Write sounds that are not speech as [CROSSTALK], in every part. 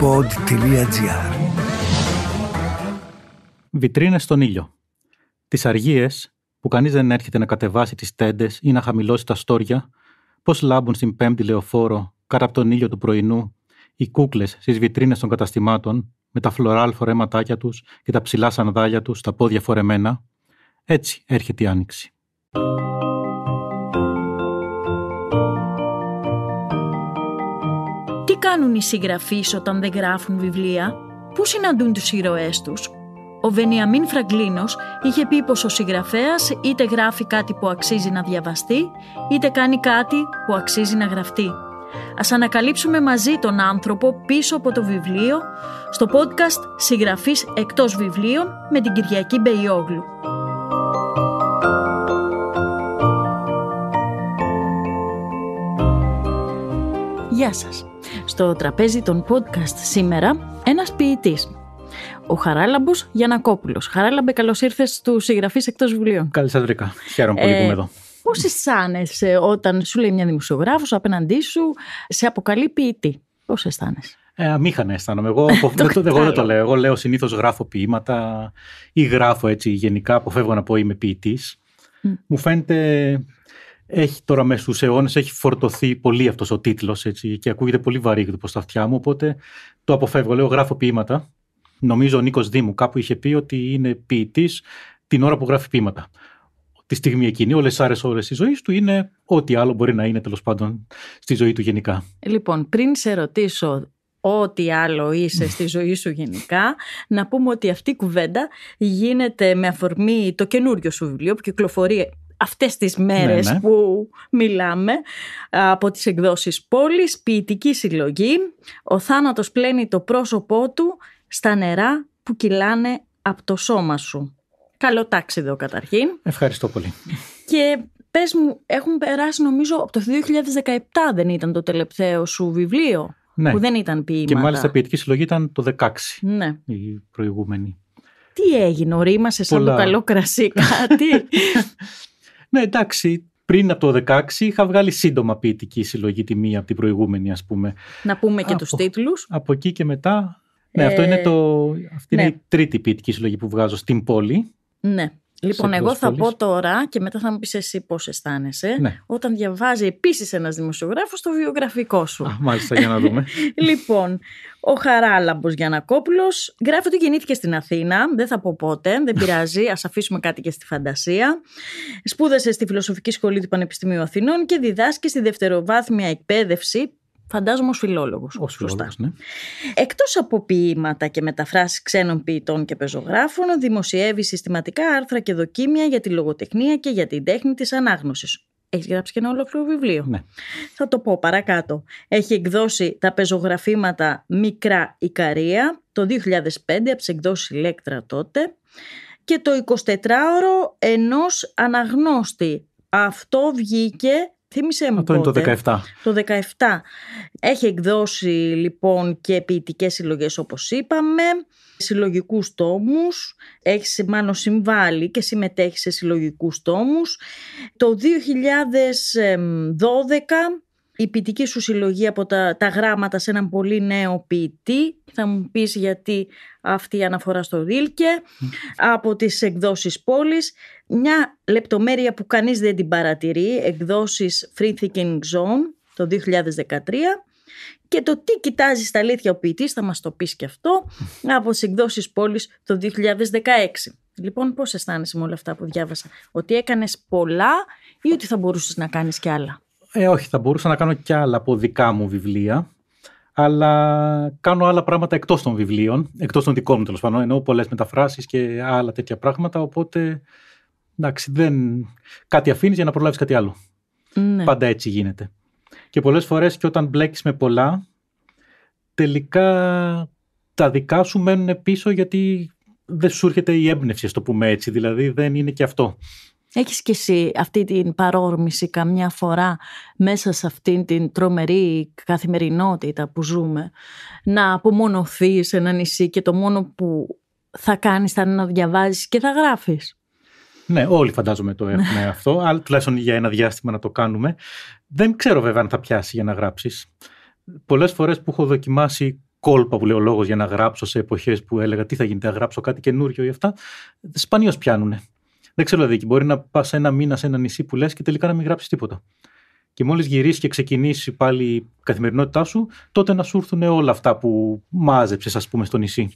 pod.gr Βιτρίνες στον ήλιο. Τις αργίες που κανείς δεν έρχεται να κατεβάσει τις τέντες ή να χαμηλώσει τα στόρια, Πώς λάμπουν στην πέμπτη λεωφόρο κάτω από τον ήλιο του πρωινού οι κούκλες στις βιτρίνες των καταστημάτων με τα φλωράλ φορέματάκια τους και τα ψηλά σανδάλια τους στα πόδια φορεμένα. Έτσι έρχεται η Άνοιξη. Τι κάνουν οι συγγραφείς όταν δεν γράφουν βιβλία, πού συναντούν τους ήρωές τους. Ο Βενιαμίν Φραγκλίνος είχε πει πως ο συγγραφέας είτε γράφει κάτι που αξίζει να διαβαστεί, είτε κάνει κάτι που αξίζει να γραφτεί. Ας ανακαλύψουμε μαζί τον άνθρωπο πίσω από το βιβλίο στο podcast Συγγραφή εκτός βιβλίων» με την Κυριακή Μπεϊόγλου. Γεια σας. Στο τραπέζι των podcast σήμερα, ένας ποιητής. Ο Χαράλαμπος Γιανακόπουλος. Χαράλαμπε, καλώς ήρθες στους συγγραφείς εκτός βιβλίων. Καλή σας βρήκα. Χαίρομαι πολύ που είμαι ε, εδώ. Πώς αισθάνεσαι όταν σου λέει μια δημοσιογράφος απέναντί σου, σε αποκαλεί ποιητή. Πώς αισθάνεσαι. Ε, αμήχανα αισθάνομαι. Εγώ, [LAUGHS] το, δεν το λέω. Εγώ λέω συνήθως γράφω ποίηματα ή γράφω έτσι γενικά. Αποφεύγω να πω είμαι ποιητής. Μου φαίνεται έχει τώρα μέσα στους αιώνες, έχει φορτωθεί πολύ αυτός ο τίτλος και ακούγεται πολύ προ στα αυτιά μου, οπότε το αποφεύγω. Λέω γράφω ποίηματα. Νομίζω ο Νίκος Δήμου κάπου είχε πει ότι είναι ποιητής την ώρα που γράφει ποίηματα. Τη στιγμή εκείνη, όλες τις άρεσε ώρες της ζωής του είναι ό,τι άλλο μπορεί να είναι τέλος πάντων στη ζωή του γενικά. Λοιπόν, πριν σε ρωτήσω ό,τι άλλο είσαι στη ζωή σου γενικά, να πούμε ότι αυτή η κουβέντα γίνεται με αφορμή το καινούριο σου βιβλίο που κυκλοφορεί αυτές τις ναι, μέρες ναι. που μιλάμε από τις εκδόσεις πόλης, ποιητική συλλογή «Ο θάνατος πλένει το πρόσωπό του στα νερά που κυλάνε από το σώμα σου». Καλό τάξιδο καταρχήν. Ευχαριστώ πολύ. Και πες μου, έχουν περάσει νομίζω από το 2017 δεν ήταν το τελευταίο σου βιβλίο. Ναι. Που δεν ήταν ποίηματα. Και μάλιστα η ποιητική συλλογή ήταν το 16 ναι. η προηγούμενη. Τι έγινε, ορίμασες σαν το καλό κρασί, [LAUGHS] κάτι. Ναι, εντάξει, πριν από το 16 είχα βγάλει σύντομα ποιητική συλλογή τη μία από την προηγούμενη, ας πούμε. Να πούμε και από, τους τίτλους. Από εκεί και μετά. Ναι, αυτό ε, είναι το, αυτή είναι ναι. η τρίτη ποιητική συλλογή που βγάζω στην πόλη. Ναι. Λοιπόν, εγώ θα πω τώρα και μετά θα μου πεις εσύ πώς αισθάνεσαι ναι. όταν διαβάζει επίσης ένας δημοσιογράφος το βιογραφικό σου. Α, μάλιστα, για να δούμε. [LAUGHS] λοιπόν, ο Χαράλαμπος Γιανακόπουλος γράφει ότι γεννήθηκε στην Αθήνα. Δεν θα πω πότε, δεν [LAUGHS] πειράζει. Ας αφήσουμε κάτι και στη φαντασία. Σπούδασε στη Φιλοσοφική Σχολή του Πανεπιστημίου Αθηνών και διδάσκει στη δευτεροβάθμια εκπαίδευση φαντάζομαι ως φιλόλογος. Ως ναι. Εκτός από ποίηματα και μεταφράσεις ξένων ποιητών και πεζογράφων, δημοσιεύει συστηματικά άρθρα και δοκίμια για τη λογοτεχνία και για την τέχνη της ανάγνωσης. Έχεις γράψει και ένα ολόκληρο βιβλίο. Ναι. Θα το πω παρακάτω. Έχει εκδώσει τα πεζογραφήματα Μικρά Ικαρία το 2005 από τις εκδόσεις «Λέκτρα» τότε και το 24ωρο ενός αναγνώστη. Αυτό βγήκε Θύμησέ μου Αυτό είναι το 17. Το 17. Έχει εκδώσει λοιπόν και ποιητικές συλλογές όπως είπαμε, συλλογικούς τόμους, έχει μάλλον συμβάλει και συμμετέχει σε συλλογικούς τόμους. Το 2012 η ποιητική σου συλλογή από τα, τα γράμματα σε έναν πολύ νέο ποιητή. Θα μου πεις γιατί αυτή η αναφορά στο δίλκε, Από τις εκδόσεις πόλης μια λεπτομέρεια που κανείς δεν την παρατηρεί, εκδόσεις Free Thinking Zone το 2013 και το τι κοιτάζει στα αλήθεια ο ποιητής θα μας το πεις και αυτό [LAUGHS] από τις εκδόσεις πόλης το 2016. Λοιπόν, πώς αισθάνεσαι με όλα αυτά που διάβασα, ότι έκανες πολλά ή ότι θα μπορούσες να κάνεις κι άλλα. Ε, όχι, θα μπορούσα να κάνω κι άλλα από δικά μου βιβλία, αλλά κάνω άλλα πράγματα εκτός των βιβλίων, εκτός των δικών μου τέλος πάντων, εννοώ πολλές μεταφράσεις και άλλα τέτοια πράγματα, οπότε εντάξει, δεν... κάτι αφήνεις για να προλάβεις κάτι άλλο. Ναι. Πάντα έτσι γίνεται. Και πολλές φορές και όταν μπλέκεις με πολλά, τελικά τα δικά σου μένουν πίσω γιατί δεν σου έρχεται η έμπνευση, ας το πούμε έτσι. Δηλαδή δεν είναι και αυτό. Έχεις και εσύ αυτή την παρόρμηση καμιά φορά μέσα σε αυτήν την τρομερή καθημερινότητα που ζούμε να απομονωθείς σε ένα νησί και το μόνο που θα κάνεις θα είναι να διαβάζεις και θα γράφεις. Ναι, όλοι φαντάζομαι το έχουμε ναι. αυτό, αλλά τουλάχιστον για ένα διάστημα να το κάνουμε. Δεν ξέρω βέβαια αν θα πιάσει για να γράψεις. Πολλές φορές που έχω δοκιμάσει κόλπα που λέει ο λόγος για να γράψω σε εποχές που έλεγα τι θα γίνεται να γράψω κάτι καινούριο ή αυτά, σπανίως πιάνουν. Δεν ξέρω δηλαδή, μπορεί να πας ένα μήνα σε ένα νησί που λες και τελικά να μην γράψεις τίποτα και μόλις γυρίσει και ξεκινήσει πάλι η καθημερινότητά σου, τότε να σου έρθουν όλα αυτά που μάζεψες, ας πούμε, στο νησί.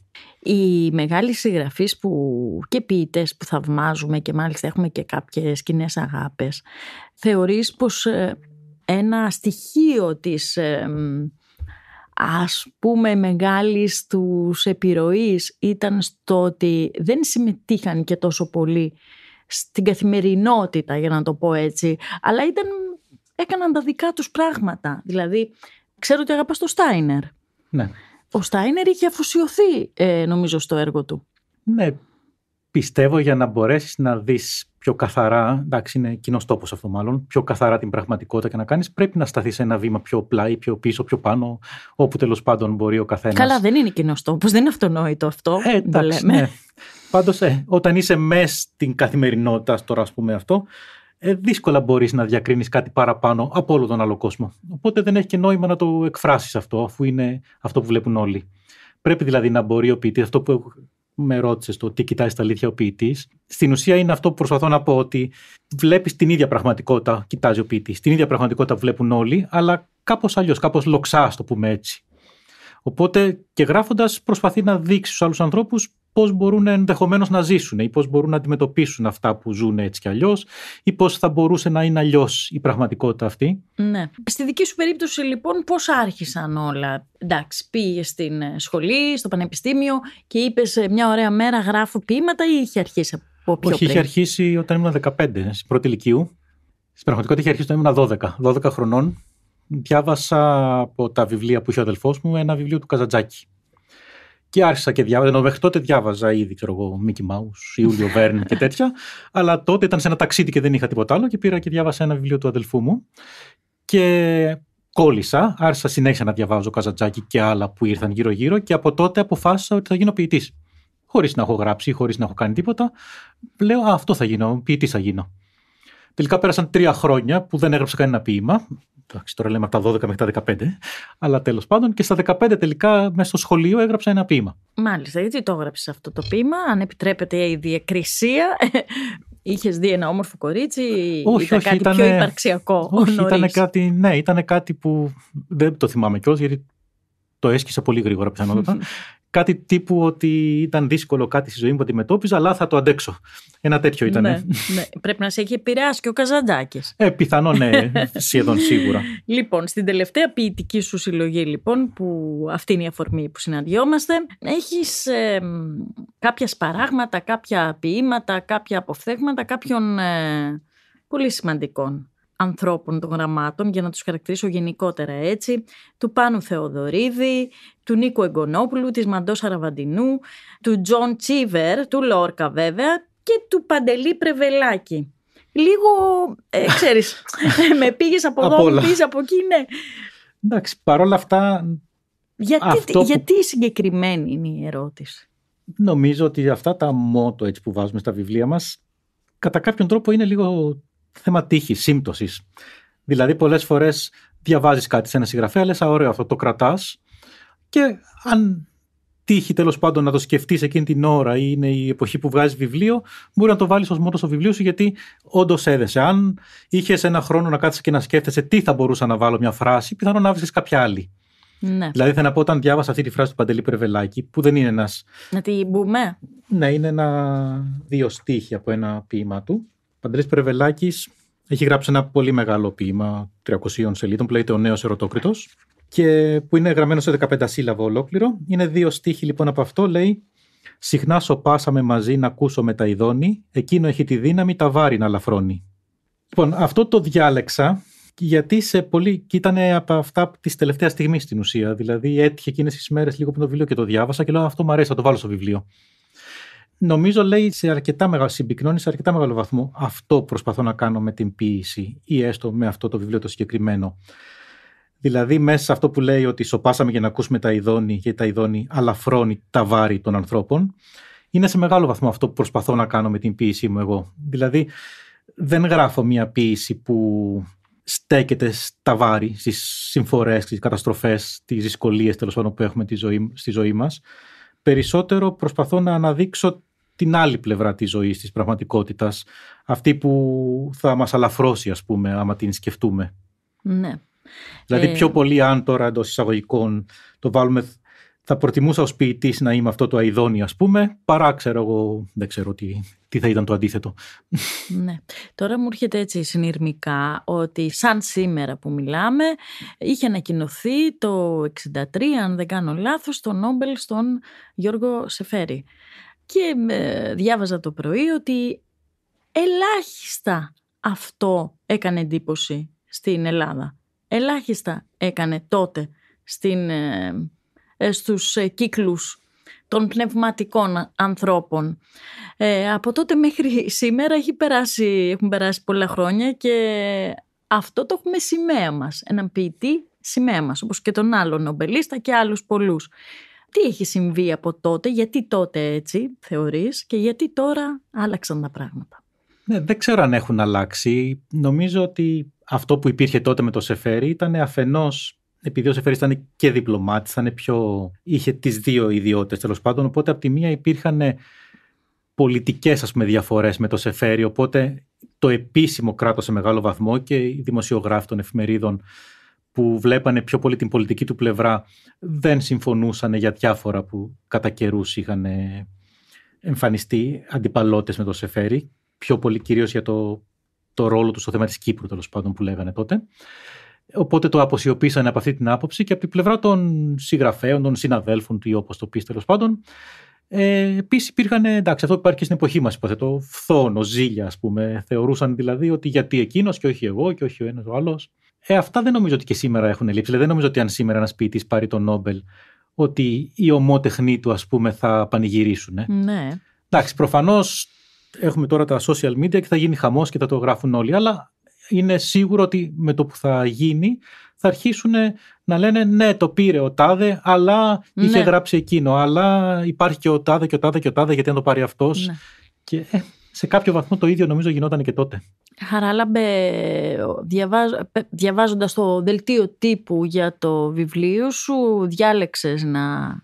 Οι μεγάλοι συγγραφείς που και ποιητές που θαυμάζουμε και μάλιστα έχουμε και κάποιες κοινέ αγάπες, θεωρείς πως ε, ένα στοιχείο της ας πούμε μεγάλης τους επιρροής ήταν στο ότι δεν συμμετείχαν και τόσο πολύ στην καθημερινότητα για να το πω έτσι αλλά ήταν έκαναν τα δικά τους πράγματα. Δηλαδή, ξέρω ότι αγαπάς τον Στάινερ. Ναι. Ο Στάινερ είχε αφοσιωθεί, ε, νομίζω, στο έργο του. Ναι, πιστεύω για να μπορέσεις να δεις πιο καθαρά, εντάξει είναι κοινός τόπος αυτό μάλλον, πιο καθαρά την πραγματικότητα και να κάνεις... πρέπει να σταθείς ένα βήμα πιο πλάι, πιο πίσω, πιο πάνω, όπου τέλος πάντων μπορεί ο καθένας. Καλά, δεν είναι κοινός τόπος, δεν είναι αυτονόητο αυτό. Ε, εντάξει, ναι. Πάντως, ε, όταν είσαι μέσα στην καθημερινότητα, τώρα ας πούμε αυτό, ε, δύσκολα μπορείς να διακρίνεις κάτι παραπάνω από όλο τον άλλο κόσμο. Οπότε δεν έχει και νόημα να το εκφράσεις αυτό, αφού είναι αυτό που βλέπουν όλοι. Πρέπει δηλαδή να μπορεί ο ποιητής, αυτό που με ρώτησες, το τι κοιτάζει τα αλήθεια ο ποιητής, στην ουσία είναι αυτό που προσπαθώ να πω, ότι βλέπεις την ίδια πραγματικότητα, κοιτάζει ο ποιητής. Την ίδια πραγματικότητα βλέπουν όλοι, αλλά κάπως αλλιώς, κάπως λοξά, το πούμε έτσι. Οπότε και γράφοντας, προσπαθεί να δείξει στους άλλους ανθρώπους πώς μπορούν ενδεχομένως να ζήσουν ή πώς μπορούν να αντιμετωπίσουν αυτά που ζουν έτσι κι αλλιώς ή πώς θα μπορούσε να είναι αλλιώς η πραγματικότητα αυτή. Ναι. Στη δική σου περίπτωση, λοιπόν, πώς άρχισαν όλα. Εντάξει, πήγες στην ε, σχολή, στο πανεπιστήμιο και είπες ε, μια ωραία μέρα γράφω ποίηματα ή είχε αρχίσει από πιο Όχι, είχε αρχίσει όταν ήμουν 15, στην πρώτη ηλικίου. Στην πραγματικότητα είχε αρχίσει όταν ήμουν 12, 12 χρονών. Διάβασα από τα βιβλία που είχε ο αδελφός μου ένα βιβλίο του Καζατζάκη και άρχισα και διάβαζα. Ενώ μέχρι τότε διάβαζα ήδη, ξέρω εγώ, Μίκη Μάου, Ιούλιο Βέρν και τέτοια. [LAUGHS] Αλλά τότε ήταν σε ένα ταξίδι και δεν είχα τίποτα άλλο και πήρα και διάβασα ένα βιβλίο του αδελφού μου. Και κόλλησα, άρχισα συνέχισα να διαβάζω Καζατζάκι και άλλα που ήρθαν γύρω-γύρω και από τότε αποφάσισα ότι θα γίνω ποιητής. Χωρίς να έχω γράψει, χωρίς να έχω κάνει τίποτα. Λέω, αυτό θα γίνω, ποιητής θα γίνω. Τελικά πέρασαν τρία χρόνια που δεν έγραψα κανένα ποίημα. Εντάξει, τώρα λέμε από τα 12 μέχρι τα 15. Αλλά τέλος πάντων και στα 15 τελικά μέσα στο σχολείο έγραψα ένα ποίημα. Μάλιστα, γιατί το έγραψες αυτό το ποίημα, αν επιτρέπεται η διακρισία, [LAUGHS] Είχες δει ένα όμορφο κορίτσι, όχι, ήταν κάτι πιο υπαρξιακό. Όχι, ήταν κάτι, ναι, ήταν κάτι που δεν το θυμάμαι κιόλας, γιατί το έσκησα πολύ γρήγορα πιθανότατα. [LAUGHS] κάτι τύπου ότι ήταν δύσκολο κάτι στη ζωή μου που αντιμετώπιζα, αλλά θα το αντέξω. Ένα τέτοιο ήταν. Ναι, ναι. Πρέπει να σε έχει επηρεάσει και ο Καζαντάκης. Ε, πιθανό, ναι, σχεδόν σίγουρα. Λοιπόν, στην τελευταία ποιητική σου συλλογή, λοιπόν, που αυτή είναι η αφορμή που συναντιόμαστε, έχεις κάποια σπαράγματα, κάποια ποίηματα, κάποια αποφθέγματα κάποιων ε, πολύ σημαντικών ανθρώπων των γραμμάτων, για να τους χαρακτηρίσω γενικότερα έτσι, του Πάνου Θεοδωρίδη, του Νίκου Εγκονόπουλου, της Μαντός Αραβαντινού, του Τζον Τσίβερ, του Λόρκα βέβαια και του Παντελή Πρεβελάκη. Λίγο, ε, [LAUGHS] ξέρεις, με πήγες από εδώ, με πήγες από εκεί, ναι. Εντάξει, παρόλα αυτά... Γιατί, αυτό γιατί συγκεκριμένη είναι η ερώτηση. Νομίζω ότι αυτά τα μότο έτσι που βάζουμε στα βιβλία μας κατά κάποιον τρόπο είναι λίγο θέμα τύχης, σύμπτωσης. Δηλαδή, πολλές φορές διαβάζεις κάτι σε ένα συγγραφέα, λες, ωραίο αυτό, το κρατάς. Και αν τύχει τέλος πάντων να το σκεφτείς εκείνη την ώρα ή είναι η εποχή που βγάζεις βιβλίο, μπορεί να το βάλεις ως μόνο στο βιβλίο σου γιατί όντως έδεσαι. Αν είχες ένα χρόνο να κάτσει και να σκέφτεσαι τι θα μπορούσα να βάλω μια φράση, πιθανόν να βρει κάποια άλλη. Ναι. Δηλαδή, θα να πω, όταν διάβασα αυτή τη φράση του Παντελή Περβελάκη, που δεν είναι ένας. Να τη μπούμε. Ναι, είναι ένα δύο στίχη από ένα ποίημα του. Αντρέ πρεβελάκη έχει γράψει ένα πολύ μεγάλο ποίημα 300 σελίδων που λέγεται «Ο νέος ερωτόκριτος» και που είναι γραμμένο σε 15 σύλλαβο ολόκληρο. Είναι δύο στίχοι λοιπόν από αυτό, λέει «Συχνά σοπάσαμε μαζί να ακούσω τα ειδώνη. εκείνο έχει τη δύναμη τα βάρη να λαφρώνει». Λοιπόν, αυτό το διάλεξα γιατί σε πολύ. και ήταν από αυτά της τελευταίας στιγμής στην ουσία. Δηλαδή, έτυχε εκείνες τις μέρες λίγο πριν το βιβλίο και το διάβασα και λέω Αυτό μου αρέσει, το βάλω στο βιβλίο. Νομίζω λέει σε αρκετά μεγάλο, συμπυκνώνει σε αρκετά μεγάλο βαθμό. Αυτό προσπαθώ να κάνω με την ποιήση ή έστω με αυτό το βιβλίο το συγκεκριμένο. Δηλαδή, μέσα σε αυτό που λέει ότι σοπάσαμε για να ακούσουμε τα ειδώνη και τα ειδώνη αλαφρώνει τα βάρη των ανθρώπων, είναι σε μεγάλο βαθμό αυτό που προσπαθώ να κάνω με την ποιησή μου εγώ. Δηλαδή, δεν γράφω μια ποιηση που στέκεται στα βάρη, στις συμφορές, στις καταστροφές, τις δυσκολίες τέλος πάντων που έχουμε στη ζωή μας. Περισσότερο προσπαθώ να αναδείξω την άλλη πλευρά της ζωής, της πραγματικότητας, αυτή που θα μας αλαφρώσει ας πούμε άμα την σκεφτούμε. Ναι. Δηλαδή ε, πιο πολύ αν τώρα εντός εισαγωγικών το βάλουμε θα προτιμούσα ως ποιητής να είμαι αυτό το αειδόνι ας πούμε παρά ξέρω εγώ δεν ξέρω τι, τι θα ήταν το αντίθετο. Ναι. Τώρα μου έρχεται έτσι συνειρμικά ότι σαν σήμερα που μιλάμε είχε ανακοινωθεί το 63 αν δεν κάνω λάθος το Νόμπελ στον Γιώργο Σεφέρη. Και διάβαζα το πρωί ότι ελάχιστα αυτό έκανε εντύπωση στην Ελλάδα. Ελάχιστα έκανε τότε στην, ε, ε, στους ε, κύκλους των πνευματικών ανθρώπων. Ε, από τότε μέχρι σήμερα έχει περάσει, έχουν περάσει πολλά χρόνια και αυτό το έχουμε σημαία μας. Έναν ποιητή σημαία μας, όπως και τον άλλο νομπελίστα και άλλους πολλούς τι έχει συμβεί από τότε, γιατί τότε έτσι θεωρείς και γιατί τώρα άλλαξαν τα πράγματα. Ναι, δεν ξέρω αν έχουν αλλάξει. Νομίζω ότι αυτό που υπήρχε τότε με το Σεφέρι ήταν αφενός επειδή ο σεφέρις ήταν και διπλωμάτης, ήταν πιο... είχε τις δύο ιδιότητες τέλος πάντων, οπότε από τη μία υπήρχαν πολιτικές ας διαφορές με το Σεφέρι, οπότε το επίσημο κράτος σε μεγάλο βαθμό και οι δημοσιογράφοι των εφημερίδων που βλέπανε πιο πολύ την πολιτική του πλευρά δεν συμφωνούσαν για διάφορα που κατά καιρούς είχαν ε, εμφανιστεί αντιπαλότες με το Σεφέρι, πιο πολύ κυρίως για το, το ρόλο τους στο θέμα της Κύπρου τέλος πάντων που λέγανε τότε. Οπότε το αποσιοποίησαν από αυτή την άποψη και από την πλευρά των συγγραφέων, των συναδέλφων του ή όπως το πεις τέλος πάντων. Ε, Επίσης υπήρχαν, εντάξει, αυτό υπάρχει και στην εποχή μας, υποθέτω, φθόνο, ζήλια, ας πούμε. Θεωρούσαν δηλαδή ότι γιατί εκείνος και όχι εγώ και όχι ο ένας ο άλλος. Ε, αυτά δεν νομίζω ότι και σήμερα έχουν λήψει. Δηλαδή, δεν νομίζω ότι αν σήμερα ένας ποιητής πάρει τον Νόμπελ, ότι οι ομότεχνοί του, ας πούμε, θα πανηγυρίσουν. Ε. Ναι. Εντάξει, προφανώς έχουμε τώρα τα social media και θα γίνει χαμός και θα το γράφουν όλοι. Αλλά είναι σίγουρο ότι με το που θα γίνει θα αρχίσουν να λένε ναι το πήρε ο Τάδε αλλά είχε ναι. γράψει εκείνο αλλά υπάρχει και ο Τάδε και ο Τάδε και ο Τάδε γιατί αν το πάρει αυτός ναι. και ε, σε κάποιο βαθμό το ίδιο νομίζω γινόταν και τότε. Χαράλαμπε, διαβάζ, διαβάζοντας το δελτίο τύπου για το βιβλίο σου, διάλεξες να,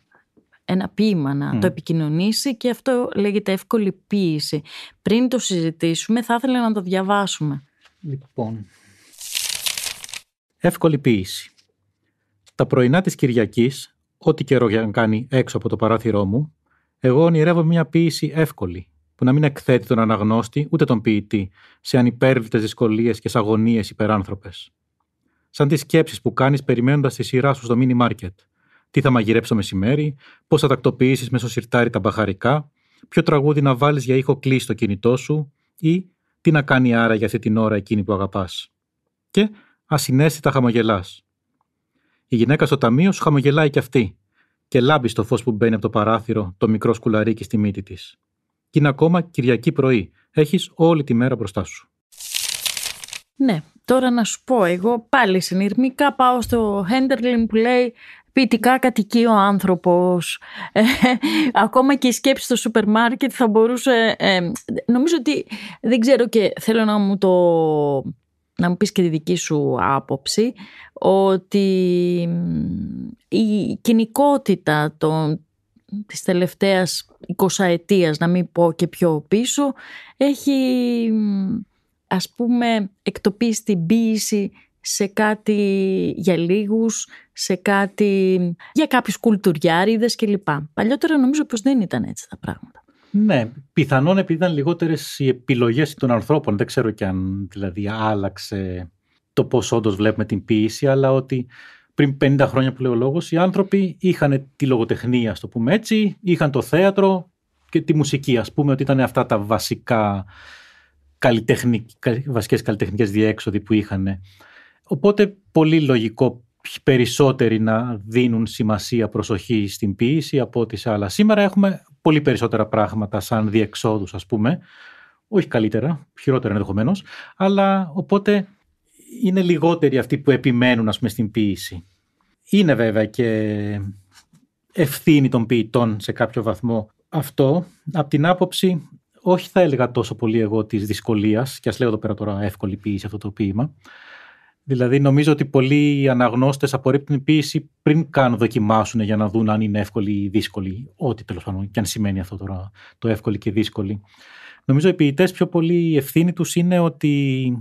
ένα ποίημα να το επικοινωνήσει και αυτό λέγεται εύκολη ποίηση. Πριν το συζητήσουμε θα ήθελα να το διαβάσουμε. Λοιπόν, εύκολη ποίηση. Τα πρωινά της Κυριακής, ό,τι καιρό για να κάνει έξω από το παράθυρό μου, εγώ ονειρεύω μια ποίηση εύκολη, που να μην εκθέτει τον αναγνώστη ούτε τον ποιητή σε ανυπέρβλητε δυσκολίες και σαγωνίε υπεράνθρωπες. Σαν τις σκέψεις που κάνεις περιμένοντας τη σειρά σου στο μίνι μάρκετ. Τι θα μαγειρέψω μεσημέρι, πώς θα τακτοποιήσεις μέσω σιρτάρι τα μπαχαρικά, ποιο τραγούδι να βάλεις για ήχο κλείσει το κινητό σου ή τι να κάνει άρα για αυτή την ώρα εκείνη που αγαπάς. Και ασυνέστητα χαμογελάς. Η γυναίκα στο ταμείο σου χαμογελάει κι αυτή και λάμπεις στο φως που μπαίνει από το παράθυρο το μικρό σκουλαρίκι στη μύτη της και είναι ακόμα Κυριακή πρωί. Έχεις όλη τη μέρα μπροστά σου. Ναι, τώρα να σου πω εγώ πάλι συνειρμικά πάω στο Χέντερλιν που λέει ποιητικά κατοικεί ο άνθρωπος. Ε, ακόμα και η σκέψη στο σούπερ μάρκετ θα μπορούσε... Ε, νομίζω ότι δεν ξέρω και θέλω να μου το... Να μου πεις και τη δική σου άποψη ότι η κοινικότητα των, της τελευταίας 20 ετίας, να μην πω και πιο πίσω, έχει ας πούμε εκτοπίσει την ποίηση σε κάτι για λίγους, σε κάτι για κάποιους κουλτουριάριδες κλπ. Παλιότερα νομίζω πως δεν ήταν έτσι τα πράγματα. Ναι, πιθανόν επειδή ήταν λιγότερες οι επιλογές των ανθρώπων, δεν ξέρω κι αν δηλαδή άλλαξε το πώς όντως βλέπουμε την ποίηση, αλλά ότι πριν 50 χρόνια που λέει ο λόγος, οι άνθρωποι είχαν τη λογοτεχνία, στο πούμε έτσι, είχαν το θέατρο και τη μουσική, ας πούμε, ότι ήταν αυτά τα βασικά καλλιτεχνικ... βασικές καλλιτεχνικές διέξοδοι που είχαν. Οπότε πολύ λογικό περισσότεροι να δίνουν σημασία προσοχή στην ποίηση από ό,τι σε άλλα. Σήμερα έχουμε πολύ περισσότερα πράγματα σαν διεξόδους ας πούμε, όχι καλύτερα, χειρότερα ενδεχομένως, αλλά οπότε είναι λιγότεροι αυτοί που επιμένουν ας πούμε στην ποίηση. Είναι βέβαια και ευθύνη των ποιητών σε κάποιο βαθμό αυτό, από την άποψη όχι θα έλεγα τόσο πολύ εγώ της δυσκολίας και ας λέω εδώ πέρα τώρα εύκολη ποιήση αυτό το ποίημα, Δηλαδή, νομίζω ότι πολλοί αναγνώστες απορρίπτουν την ποιήση πριν καν δοκιμάσουν για να δουν αν είναι εύκολη ή δύσκολη. Ό,τι τέλος πάντων και αν σημαίνει αυτό τώρα, το εύκολη και δύσκολη. Νομίζω οι ποιητές πιο πολύ η ευθύνη τους είναι ότι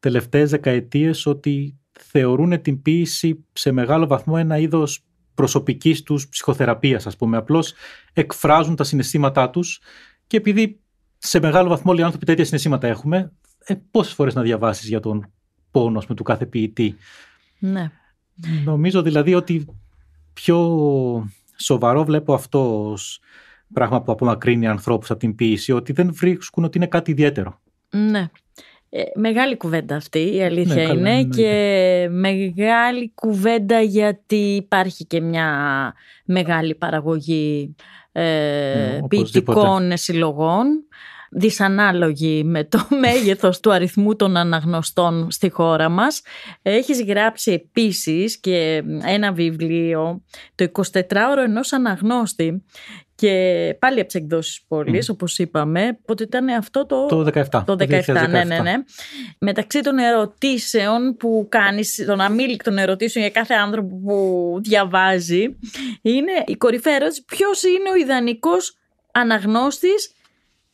τελευταίες δεκαετίες ότι θεωρούν την ποίηση σε μεγάλο βαθμό ένα είδος προσωπικής τους ψυχοθεραπείας, ας πούμε. Απλώς εκφράζουν τα συναισθήματά τους και επειδή σε μεγάλο βαθμό όλοι οι άνθρωποι τέτοια συναισθήματα έχουμε, ε, πόσες φορές να διαβάσεις για τον πόνο με του κάθε ποιητή. Ναι. Νομίζω δηλαδή ότι πιο σοβαρό βλέπω αυτό ως πράγμα που απομακρύνει ανθρώπους από την ποιήση, ότι δεν βρίσκουν ότι είναι κάτι ιδιαίτερο. Ναι. Ε, μεγάλη κουβέντα αυτή η αλήθεια ναι, είναι και μεγάλη κουβέντα γιατί υπάρχει και μια μεγάλη παραγωγή ε, ναι, ποιητικών συλλογών δυσανάλογη με το [LAUGHS] μέγεθος του αριθμού των αναγνωστών στη χώρα μας. Έχεις γράψει επίσης και ένα βιβλίο, το 24ωρο ενός αναγνώστη και πάλι από τις εκδόσεις πόλη, όπως είπαμε. Πότε ήταν αυτό το. Το 17. Το 2017. ναι, ναι, ναι. Μεταξύ των ερωτήσεων που κάνεις, των αμήλικτων ερωτήσεων για κάθε άνθρωπο που διαβάζει, είναι η κορυφαία ερώτηση: Ποιος είναι ο ιδανικός αναγνώστης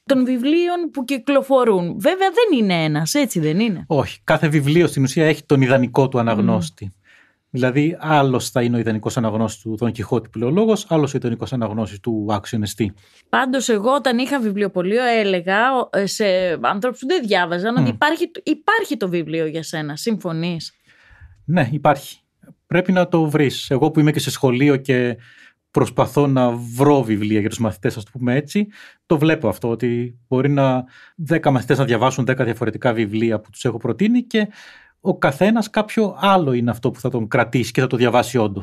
των βιβλίων που κυκλοφορούν. Βέβαια δεν είναι ένας, έτσι δεν είναι. Όχι. Κάθε βιβλίο στην ουσία έχει τον ιδανικό του αναγνώστη. Δηλαδή, άλλος θα είναι ο ιδανικός αναγνώστης του Δον Κιχώτη Πλεολόγο, άλλος ο ιδανικός αναγνώστης του Αξιονιστή. Πάντως, εγώ όταν είχα βιβλιοπωλείο, έλεγα ε, σε ανθρώπου που δεν διάβαζαν ότι υπάρχει, υπάρχει το βιβλίο για σένα. Συμφωνείς. Ναι, υπάρχει. Πρέπει να το βρεις. Εγώ που είμαι και σε σχολείο και προσπαθώ να βρω βιβλία για τους μαθητές, ας το πούμε έτσι, το βλέπω αυτό. Ότι μπορεί να 10 μαθητές να διαβάσουν 10 διαφορετικά βιβλία που τους έχω προτείνει και ο καθένας κάποιο άλλο είναι αυτό που θα τον κρατήσει και θα το διαβάσει όντως.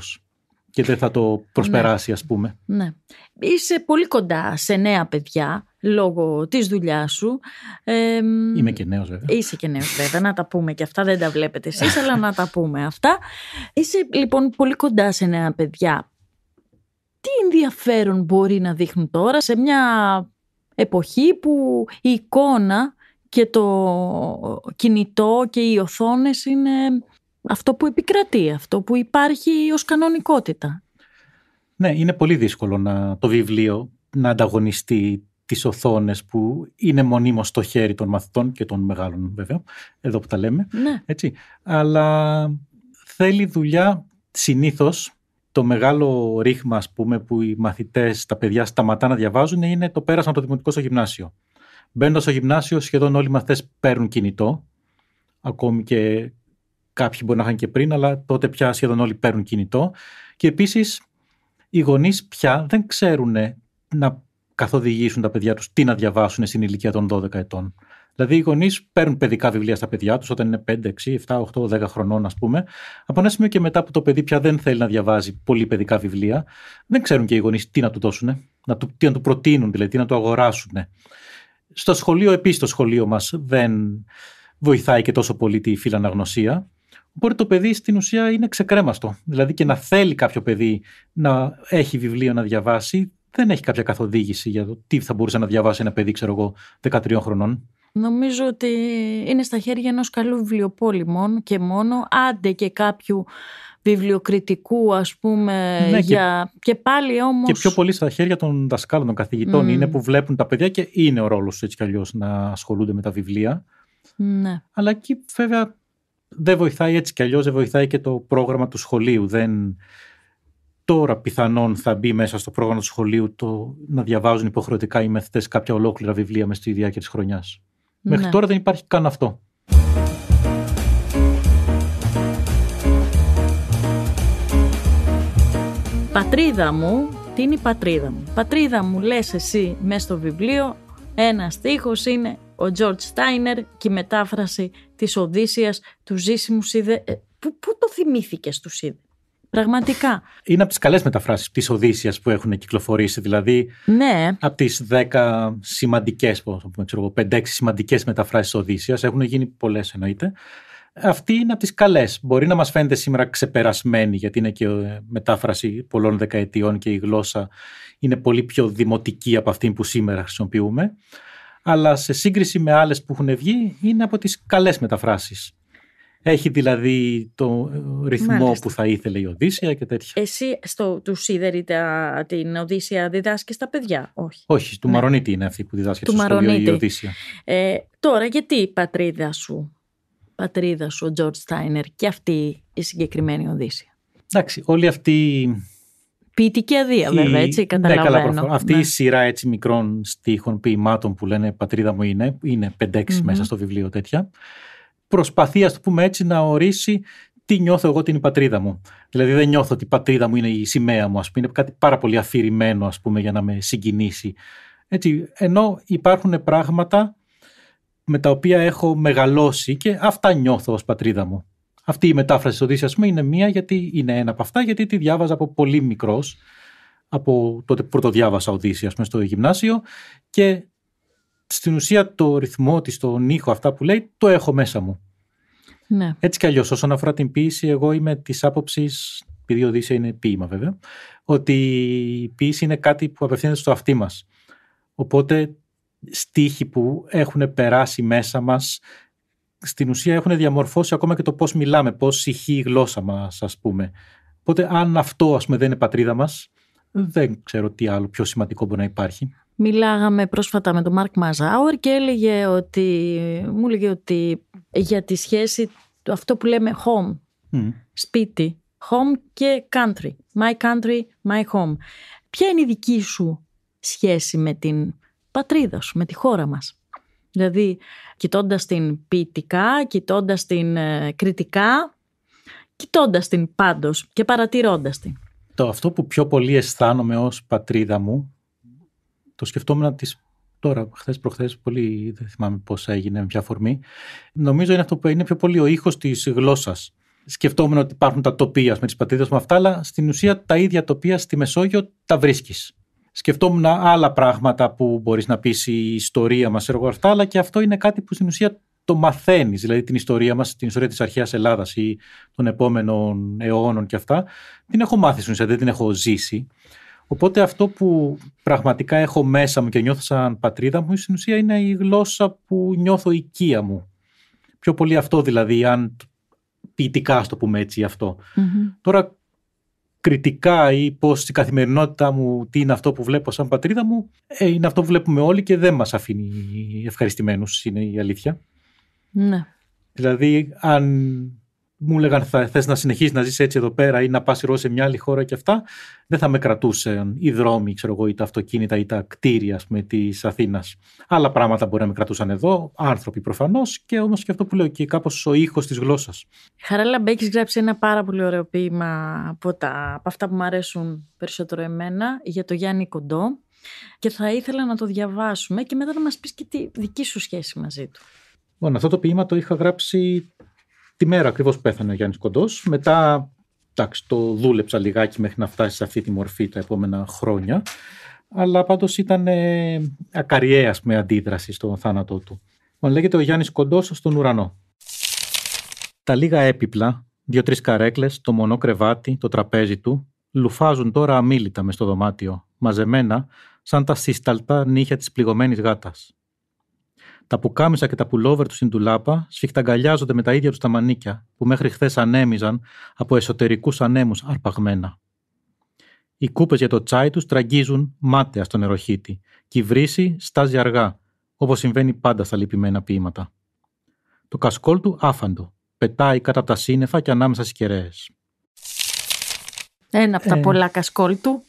Και δεν θα το προσπεράσει, ναι. πούμε. Ναι. Είσαι πολύ κοντά σε νέα παιδιά λόγω της δουλειάς σου. Είμαι και νέος, βέβαια. Είσαι και νέος, βέβαια. να τα πούμε και αυτά. Δεν τα βλέπετε εσείς, αλλά να τα πούμε αυτά. Είσαι λοιπόν πολύ κοντά σε νέα παιδιά. Τι ενδιαφέρον μπορεί να δείχνουν τώρα σε μια εποχή που η εικόνα και το κινητό και οι οθόνες είναι αυτό που επικρατεί, αυτό που υπάρχει ως κανονικότητα. Ναι, είναι πολύ δύσκολο να, το βιβλίο να ανταγωνιστεί τις οθόνες που είναι μονίμως στο χέρι των μαθητών και των μεγάλων βέβαια, εδώ που τα λέμε. Ναι. Έτσι. Αλλά θέλει δουλειά συνήθως το μεγάλο ρήγμα ας πούμε, που οι μαθητές, τα παιδιά σταματά να διαβάζουν είναι το πέρασμα από το δημοτικό στο γυμνάσιο. Μπαίνοντας στο γυμνάσιο, σχεδόν όλοι οι μαθητέ παίρνουν κινητό. Ακόμη και κάποιοι μπορεί να είχαν και πριν, αλλά τότε πια σχεδόν όλοι παίρνουν κινητό. Και επίσης οι γονείς πια δεν ξέρουν να καθοδηγήσουν τα παιδιά τους τι να διαβάσουν στην ηλικία των 12 ετών. Δηλαδή, οι γονείς παίρνουν παιδικά βιβλία στα παιδιά τους όταν είναι 5, 6, 7, 8, 10 χρονών, ας πούμε. Από ένα σημείο και μετά που το παιδί πια δεν θέλει να διαβάζει πολύ παιδικά βιβλία, δεν ξέρουν και οι γονείς τι να του δώσουν, τι να του προτείνουν, δηλαδή, τι να του αγοράσουν. Στο σχολείο, επίσης το σχολείο μας δεν βοηθάει και τόσο πολύ τη φιλαναγνωσία. Οπότε το παιδί στην ουσία είναι ξεκρέμαστο. Δηλαδή και να θέλει κάποιο παιδί να έχει βιβλίο να διαβάσει, δεν έχει κάποια καθοδήγηση για το τι θα μπορούσε να διαβάσει ένα παιδί, ξέρω εγώ, 13 χρονών. Νομίζω ότι είναι στα χέρια ενός καλού βιβλιοπόλη μόνο και μόνο, άντε και κάποιου βιβλιοκριτικού ας πούμε ναι, για... και... και... πάλι όμως... Και πιο πολύ στα χέρια των δασκάλων, των καθηγητών mm. είναι που βλέπουν τα παιδιά και είναι ο ρόλος έτσι κι αλλιώς να ασχολούνται με τα βιβλία. Ναι. Αλλά εκεί βέβαια δεν βοηθάει έτσι κι αλλιώς, δεν βοηθάει και το πρόγραμμα του σχολείου. Δεν... Τώρα πιθανόν θα μπει μέσα στο πρόγραμμα του σχολείου το να διαβάζουν υποχρεωτικά οι μεθητές κάποια ολόκληρα βιβλία μες στη διάρκεια της χρονιάς. Ναι. Μέχρι τώρα δεν υπάρχει καν αυτό. πατρίδα μου, τι είναι η πατρίδα μου. Πατρίδα μου λες εσύ μέσα στο βιβλίο, ένα στίχος είναι ο Τζορτ Στάινερ και η μετάφραση της Οδύσσιας του Ζήσιμου Σίδε. Ε, πού, πού το θυμήθηκες του Σίδε. Πραγματικά. Είναι από τις καλές μεταφράσεις της Οδύσσιας που έχουν κυκλοφορήσει. Δηλαδή, ναι. από τις 10 σημαντικέ, 5-6 σημαντικές μεταφράσεις Οδύσσιας, έχουν γίνει πολλές εννοείται αυτή είναι από τις καλές. Μπορεί να μας φαίνεται σήμερα ξεπερασμένη, γιατί είναι και μετάφραση πολλών δεκαετιών και η γλώσσα είναι πολύ πιο δημοτική από αυτή που σήμερα χρησιμοποιούμε. Αλλά σε σύγκριση με άλλες που έχουν βγει, είναι από τις καλές μεταφράσεις. Έχει δηλαδή το ε, ρυθμό που θα ήθελε η Οδύσσια και τέτοια. Εσύ στο, τους σίδερη την Οδύσσια διδάσκεις στα παιδιά, όχι. Όχι, του ναι. Μαρονίτη είναι αυτή που διδάσκεται στο μαρονίτη. σχολείο η Οδύσσια. Ε, τώρα, γιατί η πατρίδα σου πατρίδα σου, ο Τζορτ Στάινερ και αυτή η συγκεκριμένη Οδύσσια. Εντάξει, όλη αυτή. Ποιητική αδεία, η... βέβαια, έτσι. Καταλαβαίνω. Ναι, καλά, προφανώς. Αυτή η ναι. σειρά έτσι μικρών στίχων ποιημάτων που λένε Πατρίδα μου είναι, είναι 6 μέσα στο βιβλίο τέτοια, προσπαθεί, ας το πούμε έτσι, να ορίσει τι νιώθω εγώ την πατρίδα μου. Δηλαδή δεν νιώθω ότι η πατρίδα μου είναι η σημαία μου, ας πούμε. Είναι κάτι πάρα πολύ αφηρημένο, πούμε, για να με συγκινήσει. Έτσι, ενώ υπάρχουν πράγματα με τα οποία έχω μεγαλώσει και αυτά νιώθω ως πατρίδα μου. Αυτή η μετάφραση της Οδύσσιας μου είναι μία γιατί είναι ένα από αυτά γιατί τη διάβαζα από πολύ μικρός από τότε που πρωτοδιάβασα διάβασα Οδύσσιας μες στο γυμνάσιο και στην ουσία το ρυθμό της, τον ήχο αυτά που λέει το έχω μέσα μου. Ναι. Έτσι κι αλλιώς όσον αφορά την ποίηση εγώ είμαι της άποψης, επειδή η Οδύσσια είναι ποίημα βέβαια ότι η ποίηση είναι κάτι που απευθύνεται στο αυτί μας. Οπότε στίχοι που έχουν περάσει μέσα μας στην ουσία έχουν διαμορφώσει ακόμα και το πώς μιλάμε, πώς ηχεί η γλώσσα μας ας πούμε. Οπότε αν αυτό ας πούμε δεν είναι πατρίδα μας, δεν ξέρω τι άλλο πιο σημαντικό μπορεί να υπάρχει. Μιλάγαμε πρόσφατα με τον Μάρκ Μαζάουερ και έλεγε ότι, μου έλεγε ότι για τη σχέση του αυτό που λέμε home, σπίτι, home και country. My country, my home. Ποια είναι η δική σου σχέση με την πατρίδα με τη χώρα μας. Δηλαδή, κοιτώντας την ποιητικά, κοιτώντας την ε, κριτικά, κοιτώντας την πάντως και παρατηρώντας την. Το αυτό που πιο πολύ αισθάνομαι ως πατρίδα μου, το σκεφτόμουν τη. τώρα, χθες προχθές, πολύ δεν θυμάμαι πώς έγινε, με ποια φορμή. Νομίζω είναι αυτό που είναι πιο πολύ ο ήχος της γλώσσας. Σκεφτόμουν ότι υπάρχουν τα τοπία με τι πατρίδε μου αυτά, αλλά στην ουσία τα ίδια τοπία στη Μεσόγειο τα βρίσκεις σκεφτόμουν άλλα πράγματα που μπορείς να πεις η ιστορία μας, έργο αυτά, αλλά και αυτό είναι κάτι που στην ουσία το μαθαίνεις, δηλαδή την ιστορία μας, την ιστορία της αρχαίας Ελλάδας ή των επόμενων αιώνων και αυτά, την έχω μάθει στην ουσία, δεν την έχω ζήσει. Οπότε αυτό που πραγματικά έχω μέσα μου και νιώθω σαν πατρίδα μου, στην ουσία είναι η γλώσσα που νιώθω οικία μου. Πιο πολύ αυτό δηλαδή, αν ποιητικά, το πούμε έτσι Τώρα, κριτικά ή πώς η καθημερινότητα μου, τι είναι αυτό που βλέπω σαν πατρίδα μου, ε, είναι αυτό που βλέπουμε όλοι και δεν μας αφήνει ευχαριστημένους, είναι η αλήθεια. Ναι. Δηλαδή, αν μου έλεγαν θα θες να συνεχίσεις να ζεις έτσι εδώ πέρα ή να πας σε μια άλλη χώρα και αυτά, δεν θα με κρατούσαν οι δρόμοι, ξέρω εγώ, ή τα αυτοκίνητα ή τα κτίρια πούμε, της Αθήνας. Άλλα πράγματα μπορεί να με κρατούσαν εδώ, άνθρωποι προφανώς και όμως και αυτό που λέω και κάπως ο ήχος της γλώσσας. Χαράλα Λαμπέκης γράψει ένα πάρα πολύ ωραίο ποίημα από, τα, αυτά που μου αρέσουν περισσότερο εμένα για το Γιάννη Κοντό και θα ήθελα να το διαβάσουμε και μετά να μας πεις και τη δική σου σχέση μαζί του. Λοιπόν, αυτό το ποίημα το είχα γράψει Τη μέρα ακριβώς πέθανε ο Γιάννης Κοντός, μετά το δούλεψα λιγάκι μέχρι να φτάσει σε αυτή τη μορφή τα επόμενα χρόνια. Αλλά πάντως ήταν ε, ακαριέα με αντίδραση στον θάνατό του. Μου λέγεται ο Γιάννης Κοντός στον ουρανό. Τα λίγα έπιπλα, δύο-τρει καρέκλες, το μονό κρεβάτι, το τραπέζι του, λουφάζουν τώρα αμήλυτα μες στο δωμάτιο, μαζεμένα σαν τα σύσταλτα νύχια της πληγωμένης γάτας. Τα πουκάμισα και τα πουλόβερ τους στην τουλάπα σφιχταγκαλιάζονται με τα ίδια τους τα μανίκια, που μέχρι χθες ανέμιζαν από εσωτερικούς ανέμους αρπαγμένα. Οι κούπες για το τσάι τους τραγγίζουν μάταια στον νεροχύτη και η βρύση στάζει αργά, όπως συμβαίνει πάντα στα λυπημένα ποίηματα. Το κασκόλ του άφαντο πετάει κάτω από τα σύννεφα και ανάμεσα στις κεραίες. Ένα από τα ε... πολλά κασκόλ του.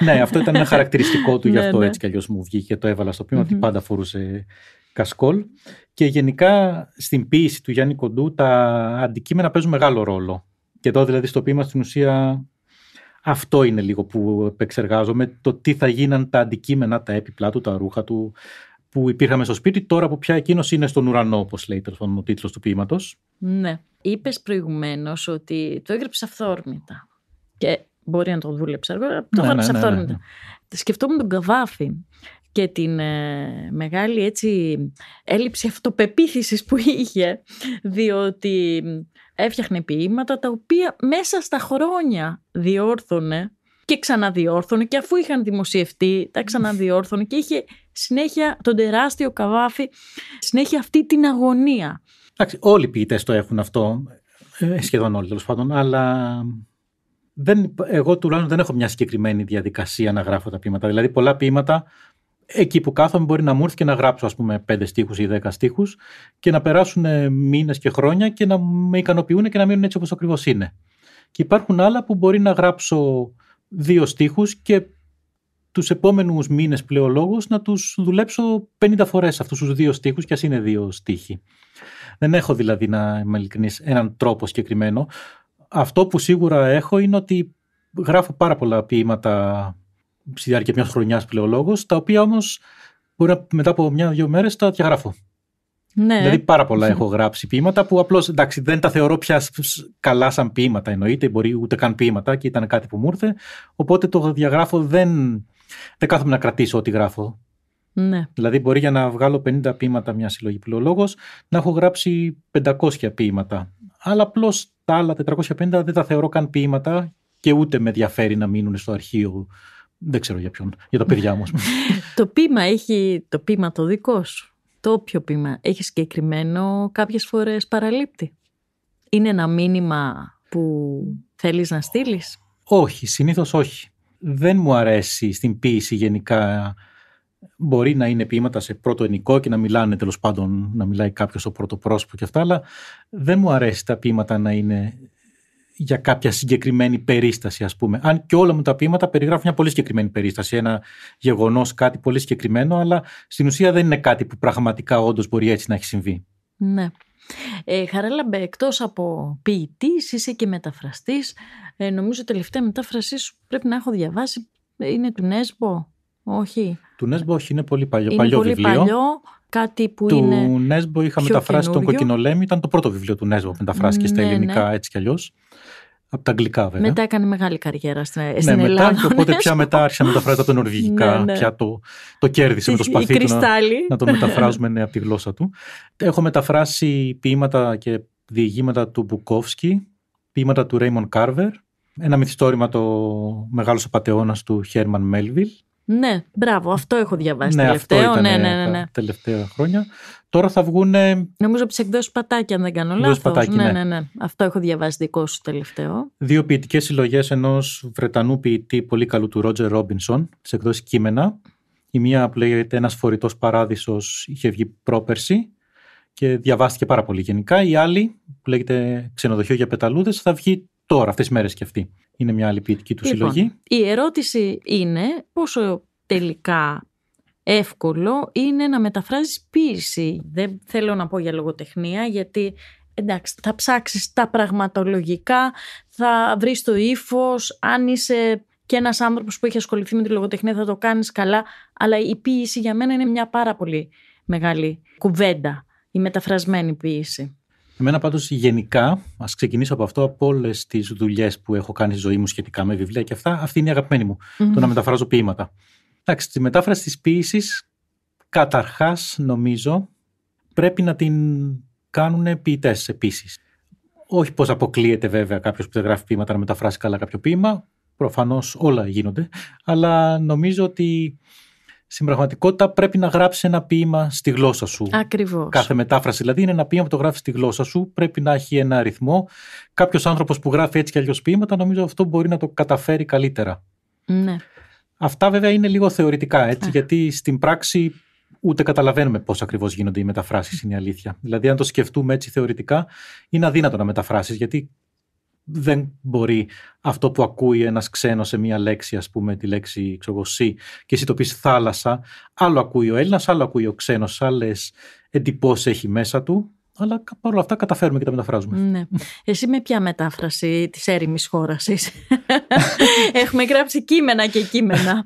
Ναι, αυτό ήταν ένα χαρακτηριστικό του, [LAUGHS] γι' ναι, αυτό ναι, ναι. έτσι κι αλλιώς μου βγήκε και το έβαλα στο πείμα mm-hmm. ότι πάντα φορούσε Κασκόλ. Και γενικά στην ποίηση του Γιάννη Κοντού τα αντικείμενα παίζουν μεγάλο ρόλο. Και εδώ δηλαδή στο ποίημα στην ουσία αυτό είναι λίγο που επεξεργάζομαι, το τι θα γίναν τα αντικείμενα, τα έπιπλά του, τα ρούχα του που υπήρχαμε στο σπίτι, τώρα που πια εκείνος είναι στον ουρανό, όπως λέει ο τίτλος του ποίηματος. Ναι. Είπες προηγουμένως ότι το έγραψες αυθόρμητα. Και μπορεί να το δούλεψε αργότερα, το ναι, ναι, ναι, ναι, Σκεφτόμουν τον Καβάφη, και την ε, μεγάλη έτσι έλλειψη αυτοπεποίθησης που είχε, διότι έφτιαχνε ποίηματα τα οποία μέσα στα χρόνια διόρθωνε και ξαναδιόρθωνε και αφού είχαν δημοσιευτεί τα ξαναδιόρθωνε και είχε συνέχεια τον τεράστιο καβάφι, συνέχεια αυτή την αγωνία. Εντάξει, όλοι οι ποιητές το έχουν αυτό, ε, σχεδόν όλοι τέλος πάντων, αλλά δεν, εγώ τουλάχιστον δεν έχω μια συγκεκριμένη διαδικασία να γράφω τα ποίηματα. Δηλαδή πολλά ποίηματα εκεί που κάθομαι μπορεί να μου έρθει και να γράψω ας πούμε πέντε στίχους ή δέκα στίχους και να περάσουν ε, μήνες και χρόνια και να με ικανοποιούν και να μείνουν έτσι όπως ακριβώς είναι. Και υπάρχουν άλλα που μπορεί να γράψω δύο στίχους και τους επόμενους μήνες πλέον να τους δουλέψω 50 φορές αυτούς τους δύο στίχους και ας είναι δύο στίχοι. Δεν έχω δηλαδή να είμαι ειλικρινής έναν τρόπο συγκεκριμένο. Αυτό που σίγουρα έχω είναι ότι γράφω πάρα πολλά ποίηματα στη διάρκεια μιας χρονιάς πλεολόγο, τα οποία όμως μπορεί να, μετά από μια-δύο μέρες τα διαγράφω. Ναι. Δηλαδή πάρα πολλά έχω γράψει ποίηματα που απλώς δεν τα θεωρώ πια καλά σαν ποίηματα εννοείται, μπορεί ούτε καν ποίηματα και ήταν κάτι που μου ήρθε. Οπότε το διαγράφω δεν, δεν κάθομαι να κρατήσω ό,τι γράφω. Ναι. Δηλαδή μπορεί για να βγάλω 50 ποίηματα μια συλλογή πλεολόγο να έχω γράψει 500 ποίηματα. Αλλά απλώς τα άλλα 450 δεν τα θεωρώ καν ποίηματα και ούτε με ενδιαφέρει να μείνουν στο αρχείο δεν ξέρω για ποιον. Για τα παιδιά μου. [LAUGHS] το πείμα έχει. Το πείμα το δικό σου. Το όποιο πείμα έχει συγκεκριμένο κάποιες φορές παραλείπτη. Είναι ένα μήνυμα που θέλεις να στείλεις. Όχι, συνήθως όχι. Δεν μου αρέσει στην ποίηση γενικά. Μπορεί να είναι ποίηματα σε πρώτο ενικό και να μιλάνε τέλος πάντων, να μιλάει κάποιος στο πρώτο πρόσωπο και αυτά, αλλά δεν μου αρέσει τα ποίηματα να είναι για κάποια συγκεκριμένη περίσταση, ας πούμε. Αν και όλα μου τα ποίηματα περιγράφουν μια πολύ συγκεκριμένη περίσταση, ένα γεγονός κάτι πολύ συγκεκριμένο, αλλά στην ουσία δεν είναι κάτι που πραγματικά όντως μπορεί έτσι να έχει συμβεί. Ναι. Ε, Χαράλαμπε, εκτός από ποιητής, είσαι και μεταφραστής. Ε, νομίζω τελευταία μετάφρασή σου πρέπει να έχω διαβάσει. Ε, είναι του Νέσμπο, όχι. Του Νέσμπο, όχι, είναι πολύ παλιό, είναι πολύ βιβλίο. Παλιό, κάτι που του είναι Νέσμπο είχα μεταφράσει τον Κοκκινολέμι. Ήταν το πρώτο βιβλίο του Νέσμπο που μεταφράστηκε ναι, στα ναι, ελληνικά ναι. έτσι κι αλλιώς τα αγγλικά, βέβαια. Μετά έκανε μεγάλη καριέρα στην, ναι, στην μετά, οπότε πια μετά άρχισε να μεταφράζεται από τα νορβηγικά. Ναι, ναι, Πια το, το κέρδισε με το σπαθί του. Να, το μεταφράζουμε ναι, από τη γλώσσα του. Έχω μεταφράσει ποίηματα και διηγήματα του Μπουκόφσκι, ποίηματα του Ρέιμον Κάρβερ, ένα μυθιστόρημα το Μεγάλος Απαταιώνας του Χέρμαν Μέλβιλ ναι, μπράβο, αυτό έχω διαβάσει ναι, τελευταίο. Ναι, ναι, ναι, ναι, Τα τελευταία χρόνια. Τώρα θα βγουν. Νομίζω από τις εκδόσεις Πατάκη, αν δεν κάνω λάθο. ναι, ναι, ναι, ναι. Αυτό έχω διαβάσει δικό σου τελευταίο. Δύο ποιητικές συλλογές ενός Βρετανού ποιητή πολύ καλού του Ρότζερ Ρόμπινσον, της εκδόσεις κείμενα. Η μία που λέγεται Ένας φορητός παράδεισος είχε βγει πρόπερση και διαβάστηκε πάρα πολύ γενικά. Η άλλη που λέγεται Ξενοδοχείο για πεταλούδες θα βγει τώρα, αυτές τις μέρες και αυτή. Είναι μια άλλη ποιητική του λοιπόν, συλλογή. Η ερώτηση είναι πόσο τελικά εύκολο είναι να μεταφράζεις ποιήση. Δεν θέλω να πω για λογοτεχνία γιατί εντάξει, θα ψάξεις τα πραγματολογικά, θα βρεις το ύφος, αν είσαι και ένας άνθρωπος που έχει ασχοληθεί με τη λογοτεχνία θα το κάνεις καλά, αλλά η ποιήση για μένα είναι μια πάρα πολύ μεγάλη κουβέντα, η μεταφρασμένη ποιήση. Εμένα πάντως γενικά, ας ξεκινήσω από αυτό, από όλες τις δουλειές που έχω κάνει στη ζωή μου σχετικά με βιβλία και αυτά, αυτή είναι η αγαπημένη μου, το να μεταφράζω ποίηματα. Εντάξει, τη μετάφραση της ποίησης, καταρχάς νομίζω, πρέπει να την κάνουν ποιητές επίσης. Όχι πως αποκλείεται βέβαια κάποιος που δεν γράφει ποίηματα να μεταφράσει καλά κάποιο ποίημα, προφανώς όλα γίνονται, αλλά νομίζω ότι στην πραγματικότητα πρέπει να γράψει ένα ποίημα στη γλώσσα σου. Ακριβώς. Κάθε μετάφραση δηλαδή είναι ένα ποίημα που το γράφεις στη γλώσσα σου, πρέπει να έχει ένα αριθμό. Κάποιος άνθρωπος που γράφει έτσι κι αλλιώς ποίηματα, νομίζω αυτό μπορεί να το καταφέρει καλύτερα. Ναι. Αυτά βέβαια είναι λίγο θεωρητικά έτσι, ναι. γιατί στην πράξη ούτε καταλαβαίνουμε πώς ακριβώς γίνονται οι μεταφράσεις, είναι η αλήθεια. Δηλαδή, αν το σκεφτούμε έτσι θεωρητικά, είναι αδύνατο να μεταφράσεις, γιατί δεν μπορεί αυτό που ακούει ένας ξένος σε μία λέξη, ας πούμε, τη λέξη ξογωσή, και εσύ το πεις θάλασσα. Άλλο ακούει ο Έλληνας, άλλο ακούει ο ξένος, άλλε εντυπώσεις έχει μέσα του. Αλλά παρόλα αυτά καταφέρουμε και τα μεταφράζουμε. Ναι. Εσύ με ποια μετάφραση της έρημης χώρας [LAUGHS] Έχουμε γράψει κείμενα και κείμενα.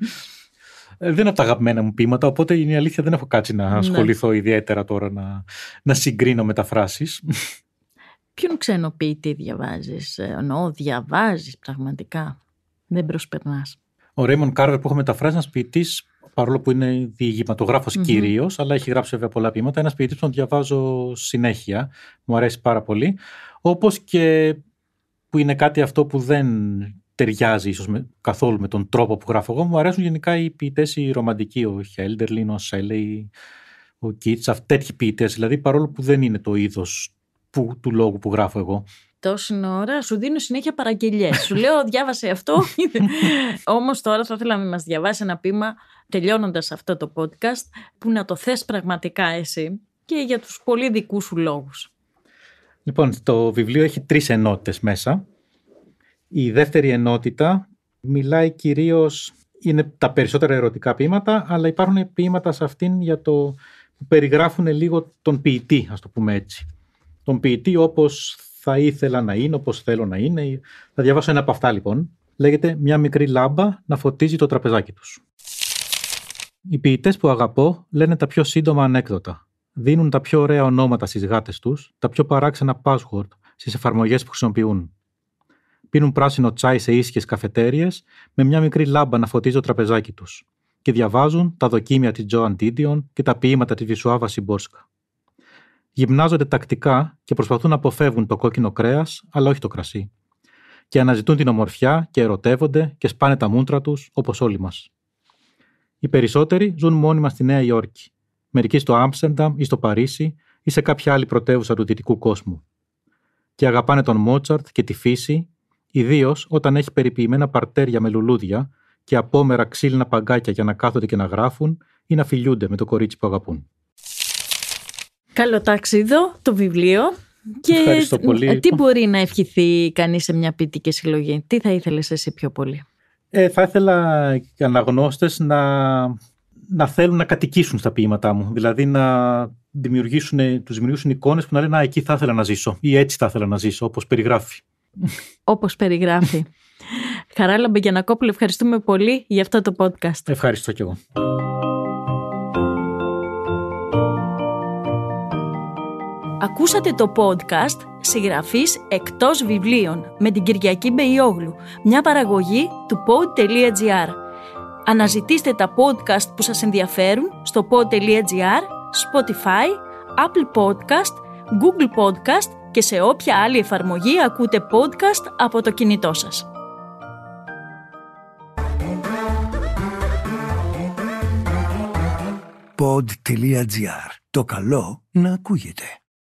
Ε, δεν είναι από τα αγαπημένα μου ποίηματα, οπότε είναι η αλήθεια δεν έχω κάτσει να ναι. ασχοληθώ ναι. ιδιαίτερα τώρα να, να συγκρίνω μεταφράσεις. Ποιον ξένο ποιητή διαβάζεις, ε, εννοώ διαβάζεις πραγματικά, δεν προσπερνάς. Ο Ρέιμον Κάρβερ που έχω μεταφράσει ένας ποιητής, παρόλο που είναι διηγηματογράφος κυρίως, αλλά έχει γράψει βέβαια πολλά ποίηματα. Ένας ποιητής που τον διαβάζω συνέχεια. Μου αρέσει πάρα πολύ. Όπως και που είναι κάτι αυτό που δεν ταιριάζει ίσως καθόλου με τον τρόπο που γράφω εγώ. Μου αρέσουν γενικά οι ποιητές οι ρομαντικοί, ο Χέλντερλιν, ο Σέλεϊ, ο Κίτσαφ, τέτοιοι ποιητές. Δηλαδή, παρόλο που δεν είναι το είδος που, του λόγου που γράφω εγώ. Τόση ώρα σου δίνω συνέχεια παραγγελίε. σου λέω, διάβασε αυτό. [LAUGHS] Όμως τώρα θα ήθελα να μας διαβάσει ένα πείμα, τελειώνοντας αυτό το podcast, που να το θες πραγματικά εσύ και για τους πολύ δικούς σου λόγους. Λοιπόν, το βιβλίο έχει τρεις ενότητες μέσα. Η δεύτερη ενότητα μιλάει κυρίως. Είναι τα περισσότερα ερωτικά ποίηματα, αλλά υπάρχουν ποίηματα σε αυτήν για το, που περιγράφουν λίγο τον ποιητή, ας το πούμε έτσι τον ποιητή όπως θα ήθελα να είναι, όπως θέλω να είναι. Θα διαβάσω ένα από αυτά λοιπόν. Λέγεται «Μια μικρή λάμπα να φωτίζει το τραπεζάκι τους. Οι ποιητές που αγαπώ λένε τα πιο σύντομα ανέκδοτα. Δίνουν τα πιο ωραία ονόματα στις γάτες τους, τα πιο παράξενα password στις εφαρμογές που χρησιμοποιούν. Πίνουν πράσινο τσάι σε ίσχυε καφετέρειε με μια μικρή λάμπα να φωτίζει το τραπεζάκι τους και διαβάζουν τα δοκίμια της Τζοαν και τα ποίηματα της Βισουάβα Σιμπόρσκα γυμνάζονται τακτικά και προσπαθούν να αποφεύγουν το κόκκινο κρέας, αλλά όχι το κρασί. Και αναζητούν την ομορφιά και ερωτεύονται και σπάνε τα μούντρα τους, όπως όλοι μας. Οι περισσότεροι ζουν μόνιμα στη Νέα Υόρκη, μερικοί στο Άμστερνταμ ή στο Παρίσι ή σε κάποια άλλη πρωτεύουσα του δυτικού κόσμου. Και αγαπάνε τον Μότσαρτ και τη φύση, ιδίως όταν έχει περιποιημένα παρτέρια με λουλούδια και απόμερα ξύλινα παγκάκια για να κάθονται και να γράφουν ή να φιλιούνται με το κορίτσι που αγαπούν. Καλό ταξίδο το βιβλίο. Και Ευχαριστώ πολύ. τι μπορεί να ευχηθεί κανείς σε μια ποιητική συλλογή. Τι θα ήθελες εσύ πιο πολύ. Ε, θα ήθελα οι αναγνώστες να, να θέλουν να κατοικήσουν στα ποίηματά μου. Δηλαδή να δημιουργήσουν, τους δημιουργήσουν εικόνες που να λένε «Α, εκεί θα ήθελα να ζήσω» ή «Έτσι θα ήθελα να ζήσω», όπως περιγράφει. όπως περιγράφει. [LAUGHS] Χαράλα Μπεγιανακόπουλο, ευχαριστούμε πολύ για αυτό το podcast. Ευχαριστώ κι εγώ. Ακούσατε το podcast «Συγγραφής εκτός βιβλίων» με την Κυριακή Μπεϊόγλου, μια παραγωγή του pod.gr. Αναζητήστε τα podcast που σας ενδιαφέρουν στο pod.gr, Spotify, Apple Podcast, Google Podcast και σε όποια άλλη εφαρμογή ακούτε podcast από το κινητό σας. Pod.gr. Το καλό να ακούγεται.